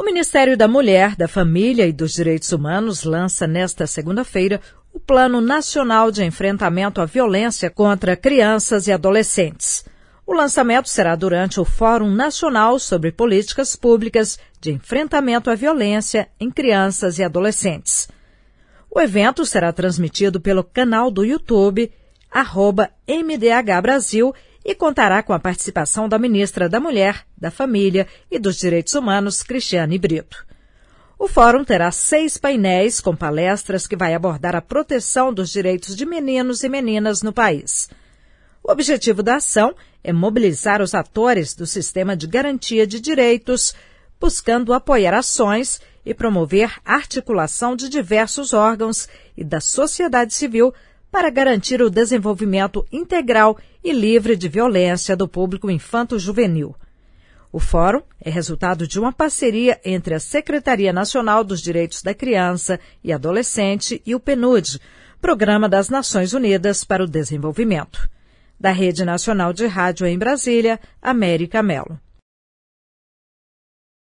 O Ministério da Mulher, da Família e dos Direitos Humanos lança nesta segunda-feira o Plano Nacional de Enfrentamento à Violência contra Crianças e Adolescentes. O lançamento será durante o Fórum Nacional sobre Políticas Públicas de Enfrentamento à Violência em Crianças e Adolescentes. O evento será transmitido pelo canal do YouTube, arroba MDH Brasil e contará com a participação da ministra da Mulher, da Família e dos Direitos Humanos, Cristiane Brito. O fórum terá seis painéis com palestras que vai abordar a proteção dos direitos de meninos e meninas no país. O objetivo da ação é mobilizar os atores do sistema de garantia de direitos, buscando apoiar ações e promover articulação de diversos órgãos e da sociedade civil para garantir o desenvolvimento integral e livre de violência do público infanto-juvenil. O fórum é resultado de uma parceria entre a Secretaria Nacional dos Direitos da Criança e Adolescente e o PNUD, Programa das Nações Unidas para o Desenvolvimento. Da Rede Nacional de Rádio em Brasília, América Melo.